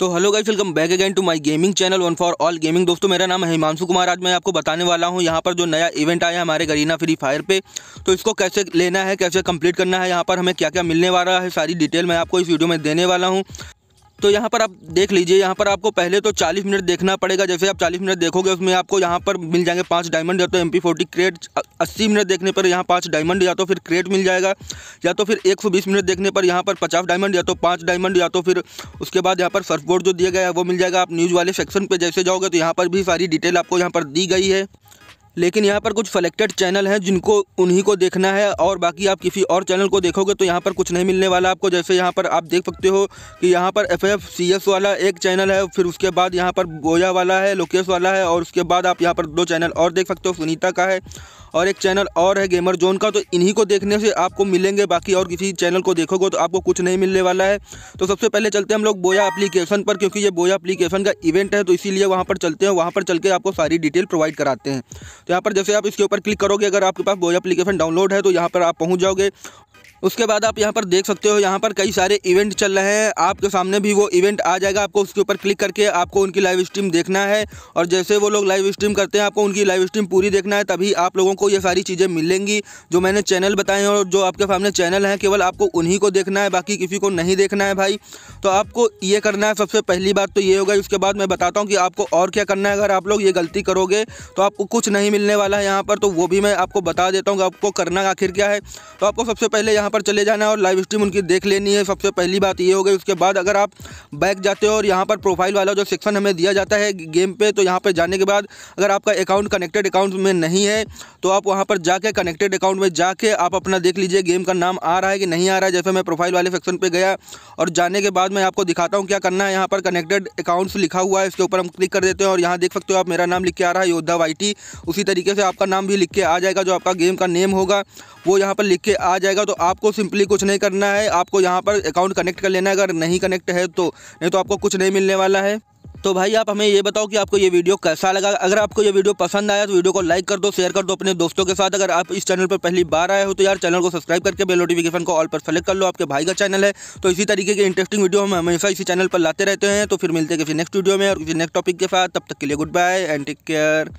तो hello guys welcome back again to my gaming channel one for all gaming दोस्तों मेरा नाम है हिमांशु कुमार आज मैं आपको बताने वाला हूं यहां पर जो नया इवेंट आया हमारे गरीना फ्री फायर पे तो इसको कैसे लेना है कैसे कंप्लीट करना है यहां पर हमें क्या क्या मिलने वाला है सारी डिटेल मैं आपको इस वीडियो में देने वाला हूँ तो यहाँ पर आप देख लीजिए यहाँ पर आपको पहले तो 40 मिनट देखना पड़ेगा जैसे आप 40 मिनट देखोगे उसमें आपको यहाँ पर मिल जाएंगे पाँच डायमंड या तो एम पी क्रेट अस्सी मिनट देखने पर यहाँ पाँच डायमंड या तो फिर क्रेट मिल जाएगा या तो फिर एक सौ बीस मिनट देखने पर यहाँ पर पचास डायमंड या तो पाँच डायमंड या तो फिर उसके बाद यहाँ पर सर्फ बोर्ड जो दिया गया है वो मिल जाएगा आप न्यूज़ वाले सेक्शन पर जैसे जाओगे तो यहाँ पर भी सारी डिटेल आपको यहाँ पर दी गई है लेकिन यहाँ पर कुछ सेलेक्टेड चैनल हैं जिनको उन्हीं को देखना है और बाकी आप किसी और चैनल को देखोगे तो यहाँ पर कुछ नहीं मिलने वाला आपको जैसे यहाँ पर आप देख सकते हो कि यहाँ पर एफ एफ सी एस वाला एक चैनल है फिर उसके बाद यहाँ पर बोया वाला है लोकेश वाला है और उसके बाद आप यहाँ पर दो चैनल और देख सकते हो सुनीता का है और एक चैनल और है गेमर जोन का तो इन्हीं को देखने से आपको मिलेंगे बाकी और किसी चैनल को देखोगे तो आपको कुछ नहीं मिलने वाला है तो सबसे पहले चलते हैं हम लोग बोया एप्लीकेशन पर क्योंकि ये बोया एप्लीकेशन का इवेंट है तो इसीलिए वहाँ पर चलते हैं वहाँ पर चल के आपको सारी डिटेल प्रोवाइड कराते हैं तो यहाँ पर जैसे आप इसके ऊपर क्लिक करोगे अगर आपके पास बोया एप्लीकेशन डाउनलोड है तो यहाँ पर आप पहुँच जाओगे उसके बाद आप यहाँ पर देख सकते हो यहाँ पर कई सारे इवेंट चल रहे हैं आपके सामने भी वो इवेंट आ जाएगा आपको उसके ऊपर क्लिक करके आपको उनकी लाइव स्ट्रीम देखना है और जैसे वो लोग लाइव स्ट्रीम करते हैं आपको उनकी लाइव स्ट्रीम पूरी देखना है तभी आप लोगों को ये सारी चीज़ें मिलेंगी जो मैंने चैनल बताए हैं और जो आपके सामने चैनल हैं केवल आपको उन्हीं को देखना है बाकी किसी को नहीं देखना है भाई तो आपको ये करना है सबसे पहली बात तो ये होगा उसके बाद मैं बताता हूँ कि आपको और क्या करना है अगर आप लोग ये गलती करोगे तो आपको कुछ नहीं मिलने वाला है यहाँ पर तो वो भी मैं आपको बता देता हूँ आपको करना आखिर क्या है तो आपको सबसे पहले यहाँ यहाँ पर चले जाना है और लाइव स्ट्रीम उनकी देख लेनी है सबसे पहली बात ये हो गई उसके बाद अगर आप बैक जाते हो और यहाँ पर प्रोफाइल वाला जो सेक्शन हमें दिया जाता है गेम पे तो यहाँ पर जाने के बाद अगर आपका अकाउंट कनेक्टेड अकाउंट में नहीं है तो आप वहाँ पर जाके कनेक्टेड अकाउंट में जाके आप अपना देख लीजिए गेम का नाम आ रहा है कि नहीं आ रहा है जैसे मैं प्रोफाइल वाले सेक्शन पर गया और जाने के बाद मैं आपको दिखाता हूँ क्या करना है यहाँ पर कनेक्टेड अकाउंट्स लिखा हुआ है इसके ऊपर हम क्लिक कर देते हैं और यहाँ देख सकते हो आप मेरा नाम लिख के आ रहा है योद्धा वाई उसी तरीके से आपका नाम भी लिख के आ जाएगा जो आपका गेम का नेम होगा वो यहाँ पर लिख के आ जाएगा तो आप आपको सिंपली कुछ नहीं करना है आपको यहाँ पर अकाउंट कनेक्ट कर लेना है अगर नहीं कनेक्ट है तो नहीं तो आपको कुछ नहीं मिलने वाला है तो भाई आप हमें ये बताओ कि आपको ये वीडियो कैसा लगा अगर आपको ये वीडियो पसंद आया तो वीडियो को लाइक कर दो शेयर कर दो अपने दोस्तों के साथ अगर आप इस चैनल पर पहली बार आए हो तो यार चैनल को सब्सक्राइब करके बेल नोटिफिकेशन को ऑल पर सेलेक्ट कर लो आपके भाई का चैनल है तो इसी तरीके के इंटरेस्टिंग वीडियो हम हमेशा इसी चैनल पर लाते रहते हैं तो फिर मिलते हैं किसी नेक्स्ट वीडियो में और किसी नेक्स्ट टॉपिक के साथ तब तक के लिए goodbye and take care